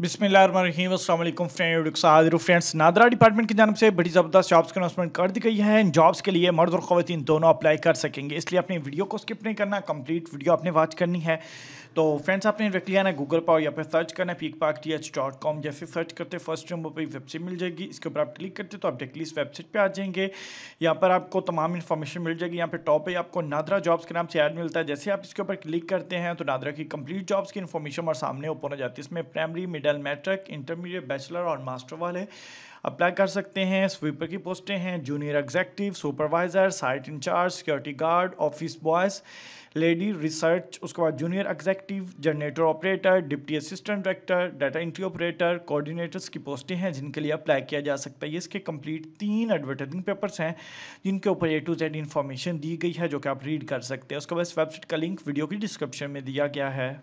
बिसमीम friend friends NADRA department की जानब से बड़ी ज़बरदस्त जॉब्स की अनाउंसमेंट कर दी गई है इन जॉब्स के लिए मर्द और ख़वान दोनों अप्लाई कर सकेंगे इसलिए अपनी वीडियो को स्किप नहीं करना कंप्लीट वीडियो आपने वॉच करनी है तो फ्रेंड्स आपने डायरेक्टली आना गूगल पर या फिर सर्च करना है pick pack T H dot com जैसे सर्च करते फर्स्ट नंबर पर वेबसाइट मिल जाएगी इसके ऊपर आप क्लिक करते तो आप डायरेक्टली इस वेबसाइट पर आ जाएंगे यहाँ पर आपको तमाम इन्फॉर्मेशन मिल जाएगी यहाँ पर टॉप पर आपको नादरा जॉब्स के नाम से ऐड मिलता है जैसे आप इसके ऊपर क्लिक करते हैं तो नादरा की कंप्लीट जॉब्स की इन्फॉर्मेशन और सामने ओपन हो जाती है इसमें primary mid middle matric intermediate bachelor और मास्टर वाले अप्लाई कर सकते हैं स्वीपर की पोस्टें हैं junior executive supervisor site in charge security guard office boys lady research उसके बाद junior executive generator operator deputy assistant director data entry operator coordinators की पोस्टें हैं जिनके लिए अप्लाई किया जा सकता है इसके कंप्लीट तीन एडवर्टाइजिंग पेपर्स हैं जिनके ऊपर ए टू जेड इन्फॉर्मेशन दी गई है जो कि आप रीड कर सकते हैं उसके बाद इस वेबसाइट का लिंक वीडियो की डिस्क्रिप्शन में दिया गया है